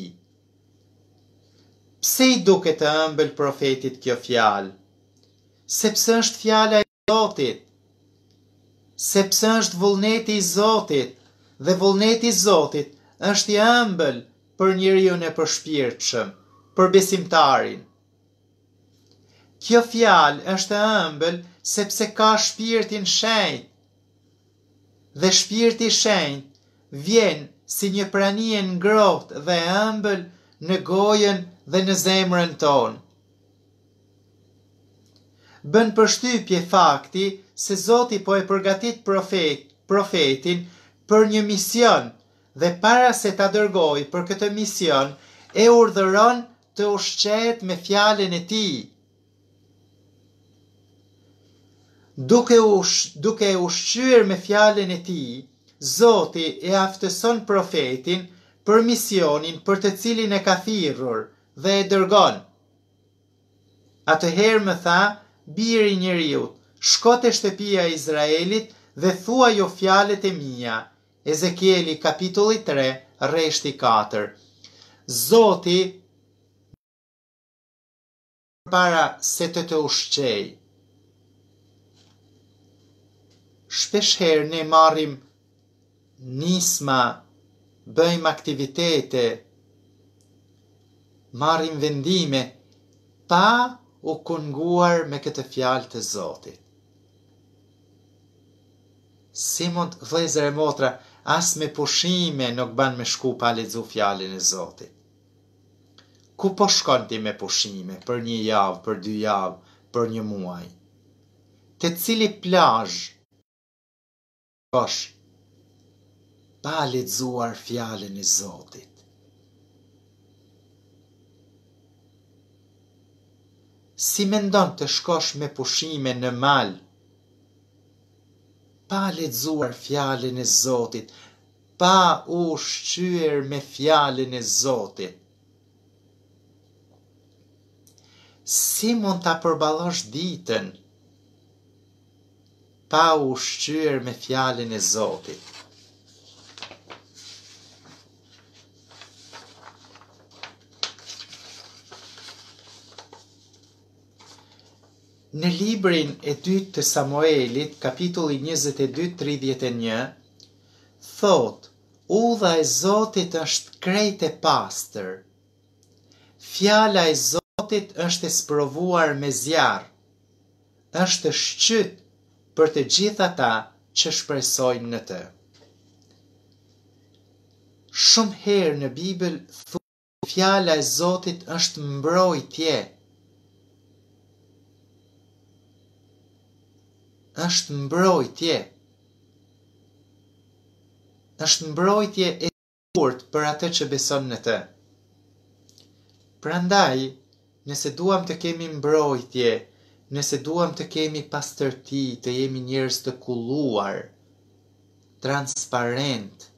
pse i duke të ëmbël profetit kjo fjalë? Sepse është fjala e Zotit. Sepse është vullneti i Zotit dhe vullneti i Zotit është i ëmbël për njeriu në përshpirtshëm, për besimtarin. Kjo fjalë është e ëmbël sepse ka shpirtin shenjtë. Dhe shpirti i shenjtë vjen si një pranie ngrohtë dhe e ëmbël në gojën dhe në zemrën tonë. Bën përshtypje fakti se Zoti po e përgatit profet, profetin për një mision dhe para se ta dërgoj për këtë mision e urdhëron të ushqet me fjallin e ti. Duke, ush, duke ushqyr me fjallin e ti, Zoti e aftëson profetin për misionin për të cilin e ka thirrur, Dhe e dërgon A të herë më tha Biri njëri ju Shkote shtëpia Izraelit Dhe thua jo fjalet e mija Ezekieli kapitulli 3 Reshti 4 Zoti Para se të të ushqej Shpesher ne marim Nisma Bëjmë aktivitete marrin vendime pa u kënguar me këtë fjalë të Zotit. Si mund vëzër e motra as me pushime nuk ban me shku pa lezu fjalën e Zotit. Ku po shkon ti me pushime për një javë, për dy javë, për një muaj? Te cili plazh? Bash. Pa lezuar fjalën e Zotit. si me ndonë të shkosh me pushime në malë. Pa ledzuar fjallin e Zotit, pa u shqyër me fjallin e Zotit. Si mund të apërbalosh ditën, pa u shqyër me fjallin e Zotit. Në librin e 2 të Samuelit, kapitulli 22, 31, thot, u dha e Zotit është krejt e pastër. Fjala e Zotit është e sprovuar me zjarë, është shqyt për të gjitha ta që shpresojnë në të. Shumë herë në Bibël thot, fjala e Zotit është mbroj tjetë, është mbrojtje. është mbrojtje e kurt për atë që beson në të. Prandaj, nëse duam të kemi mbrojtje, nëse duam të kemi pastërti, të jemi njerëz të kulluar, transparent,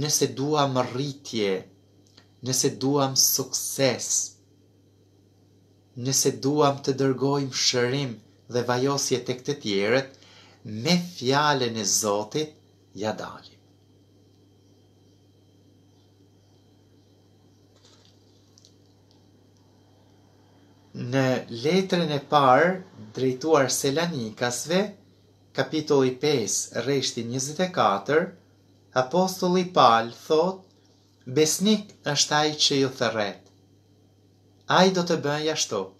nëse duam rritje, nëse duam sukses, nëse duam të dërgojmë shërim, dhe vajosje të këtë tjeret, me fjallën e Zotit, ja dalim. Në letrën e parë, drejtuar Selanikasve, kapitoli 5, reshti 24, apostoli palë thotë, besnik është ai që ju thërret, ai do të bënja shtopë.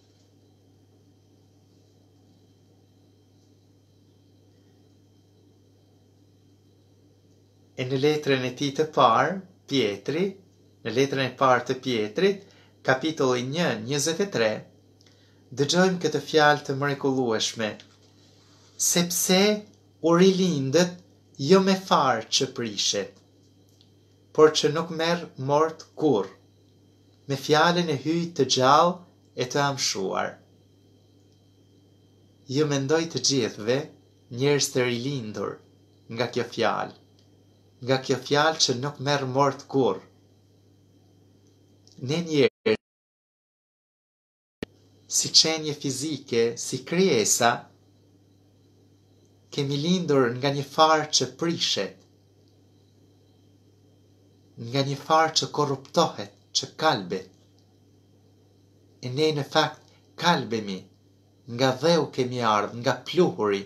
E në letrën e ti të parë, pjetri, në letrën e parë të pjetrit, kapitol 1, 23, dëgjojmë këtë fjalë të mërekulueshme. Sepse u rilindët jo me farë që prishet, por që nuk merë mort kur, me fjallën e hyjtë të gjallë e të amshuar. Jo mendoj të gjithve njerës të rilindur nga kjo fjalë nga kjo fjalë që nuk merr mort kurr. Në një herë si qenje fizike, si kryesa, kemi lindur nga një farë që prishet, nga një farë që korruptohet, që kalbet. E ne në fakt kalbemi, nga dheu kemi ardhë, nga pluhuri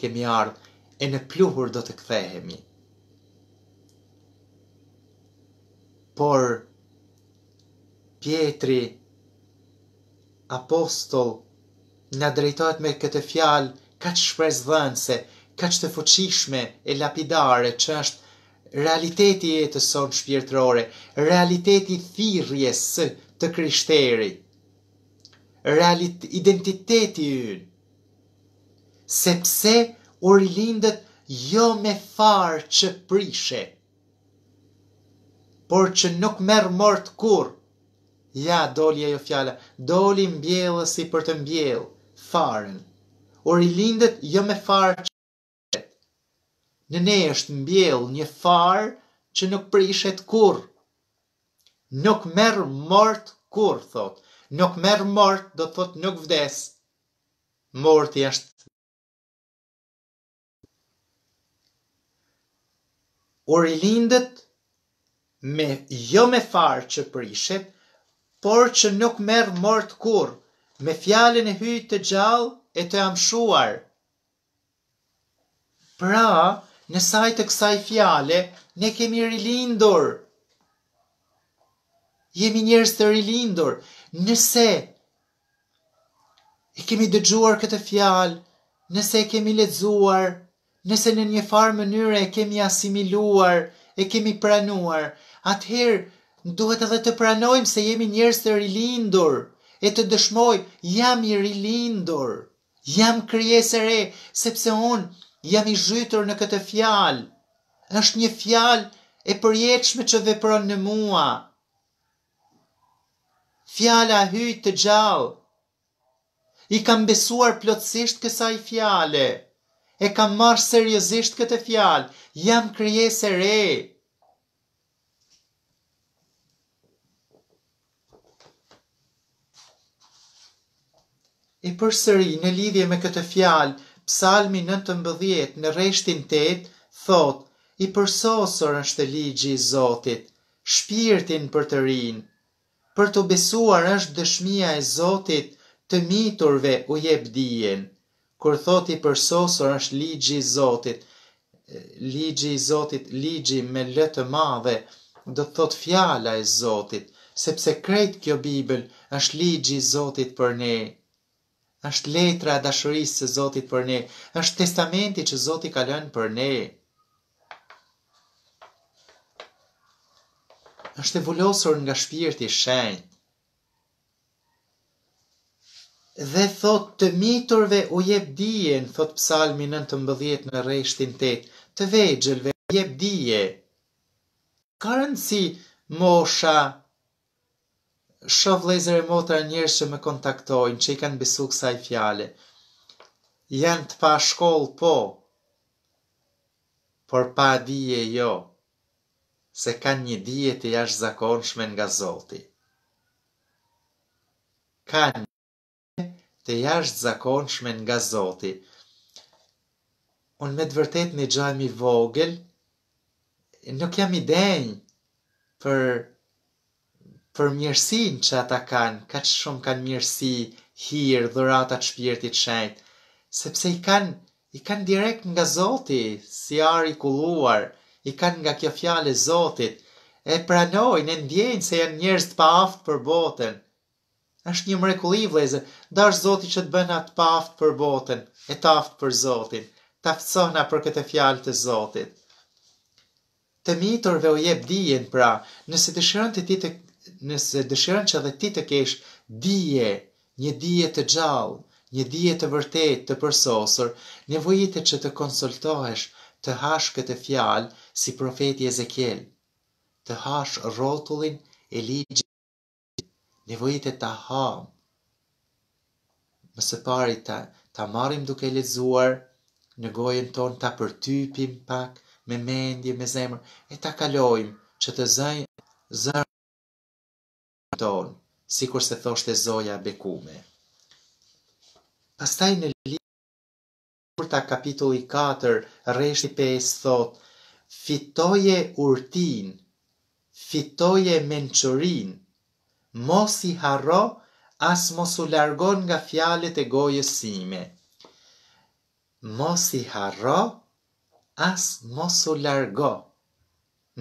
kemi ardhë, e në pluhur do të kthehemi. por Pietri apostol na drejtohet me këtë fjalë kaq ka kaq të fuqishme e lapidare që është realiteti i jetës sonë shpirtërore, realiteti i thirrjes së të krishterit. Realit identiteti i Sepse u rilindet jo me farë që prishet, por që nuk merë mërtë kur. Ja, doli ajo fjala, doli mbjellë si për të mbjellë, farën. Or i lindet jo me farë që mbjellë. Në ne është mbjellë një farë që nuk prishet kur. Nuk merë mërtë kur, thot. Nuk merë mërtë, do thot nuk vdes. Mërtë jashtë. Or i lindet me jo me farë që prishet, por që nuk merë mërtë kur, me fjallin e hyjtë të gjallë e të amshuar. Pra, në sajtë kësaj fjale, ne kemi rilindur. Jemi njerës të rilindur, nëse e kemi dëgjuar këtë fjalë, nëse e kemi ledzuar, nëse në një farë mënyre e kemi asimiluar, nëse e kemi pranuar, atëherë duhet edhe të pranojmë se jemi njerëz të rilindur e të dëshmoj jam i rilindur, jam krijesë e re, sepse un jam i zhytur në këtë fjalë. Është një fjalë e përjetshme që vepron në mua. Fjala hyj të gjallë. I kam besuar plotësisht kësaj fjale e kam marrë seriosisht këtë fjalë, jam krijesë e re. E për sëri, në lidhje me këtë fjalë, psalmi 19 në reshtin 8, thot, i përsosër është ligji i Zotit, shpirtin për të rinë. Për të besuar është dëshmia e Zotit, të miturve u jep kur thot i përsosur është ligji i Zotit, ligji i Zotit, ligji me le të madhe, do thot fjala e Zotit, sepse krejt kjo Bibël është ligji i Zotit për ne, është letra e dashurisë së Zotit për ne, është testamenti që Zoti ka lënë për ne. është e vullosur nga shpirti i shenjtë dhe thot të miturve u jep dijen, thot psalmi në të mbëdhjet në reshtin të të të vejgjelve u jep dije. Karën si mosha, shof lezer e motra njërë që me kontaktojnë, që i kanë besu i fjale, janë të pa shkollë po, por pa dije jo, se kanë një dije të jash zakonshme nga zoti. Kanë të jashtë zakonshme nga Zoti. Unë me të vërtet në gjojmë i vogël, nuk jam i denjë për, për mirësin që ata kanë, ka që shumë kanë mirësi, hirë, dhëratat shpirtit shenjtë, sepse i kanë i kanë direkt nga Zoti, si ari kulluar, i kanë nga kjo fjale Zotit, e pranojnë, e ndjenjë se janë njerëz të pa aftë për botën. është një mrekulli vlezë, dash Zoti që të bën atë pa aft për botën, e të aft për Zotin. Taftsohna për këtë fjalë të Zotit. Të mitorve u jep dijen pra, nëse dëshiron ti të nëse dëshiron që edhe ti të kesh dije, një dije të gjallë, një dije të vërtet të përsosur, nevojitet që të konsultohesh të hash këtë fjalë si profeti Ezekiel. Të hash rrotullin e ligjit. Nevojitet ta ha më së pari ta, ta marim duke lezuar, në gojën ton ta përtypim pak, me mendje, me zemër, e ta kalojmë që të zëjë zërën ton, si kur se thoshte zoja bekume. Pastaj në Kur ta kapitulli 4, reshti 5 thot, fitoje urtin, fitoje menqërin, mos i harro, as mos u largon nga fjalet e gojës sime. Mos i harro, as mos u largo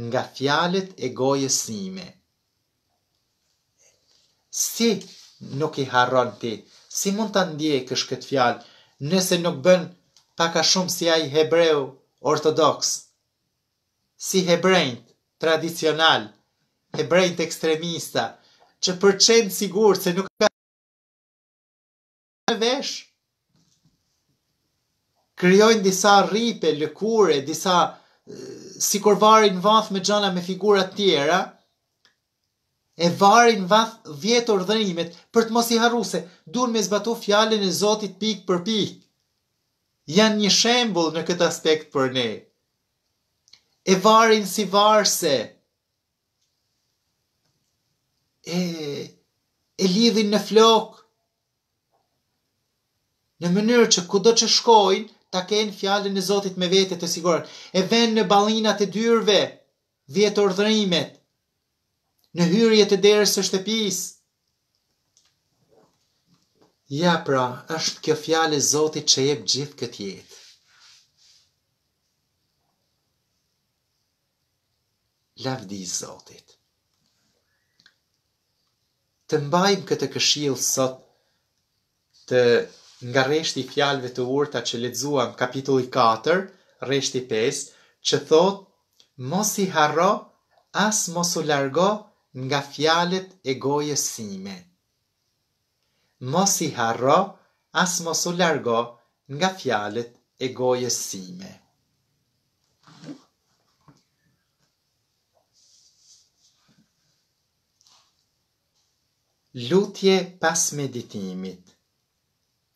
nga fjalet e gojës sime. Si nuk i harron ti, si mund të ndje kësh këtë fjalë, nëse nuk bën paka shumë si ai hebreu ortodox, si hebrejnë tradicional, hebrejnë ekstremista, që për qenë sigur se nuk ka në vesh, kryojnë disa ripe, lëkure, disa si kur varin vath me gjana me figurat tjera, e varin vath vjetor dhenimet, për të mos i haru se, dur me zbatu fjallin e zotit pik për pik, janë një shembul në këtë aspekt për ne, e varin si varse, e varin si varse, e, e lidhin në flok, në mënyrë që kudo që shkojnë, ta kenë fjallën e Zotit me vete të sigurën, e venë në balinat e dyrve, dhjetë ordërimet në hyrje të derës së shtepis Ja pra, është kjo fjallë e Zotit që jebë gjithë këtë jetë. Lavdi Zotit të mbajmë këtë këshillë sot të nga reshti i fjalëve të urta që lexuam kapitulli 4, reshti 5, që thotë mos i harro as mos u largo nga fjalët e gojës sime. Mos i harro as mos u largo nga fjalët e gojës sime. Lutje pas meditimit.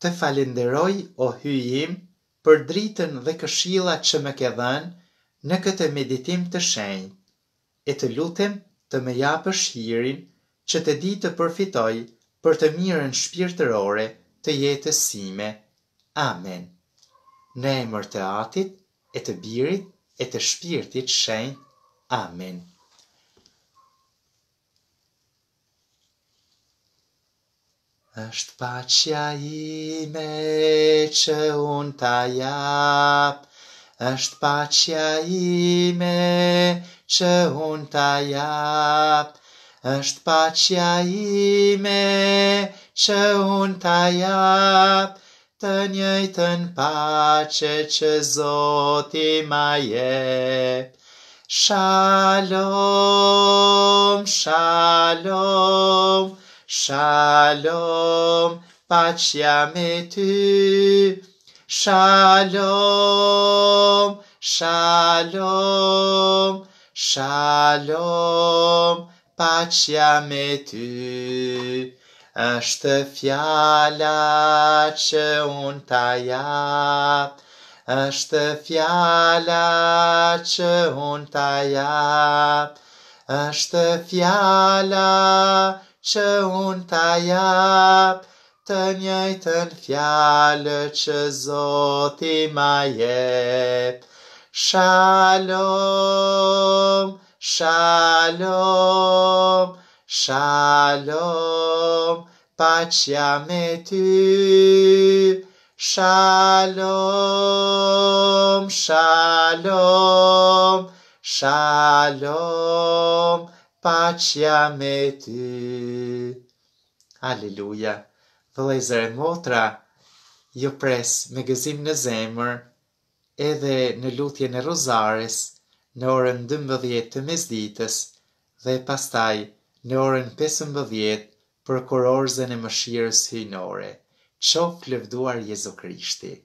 Të falenderoj o hyjim im për dritën dhe këshillat që më ke dhënë në këtë meditim të shenjtë. E të lutem të më japësh hirin që të di të përfitoj për të mirën shpirtërore të jetës sime. Amen. Në emër të Atit, e të Birit, e të Shpirtit të Shenjtë. Amen. është pacja ime që unë ta japë, është pacja ime që unë ta japë, është pacja ime që unë ta japë, të njëjtën pacje që zoti ma jepë. shalom, shalom, Shalom, pacja me ty. Shalom, shalom, shalom, pacja me ty. Është fjala që unë ta jap, është fjala që unë ta jap, është fjala që unë ta japë, të njëjtën fjallë që zoti ma jepë. Shalom, shalom, shalom, pacja me ty. Shalom, shalom, shalom, shalom pacja me ty. Aleluja. Vëlezër e motra, ju pres me gëzim në zemër, edhe në lutje në rozares, në orën 12 të mezditës, dhe pastaj në orën 15 për kororëzën e mëshirës hynore. Qof lëvduar Jezu Krishti.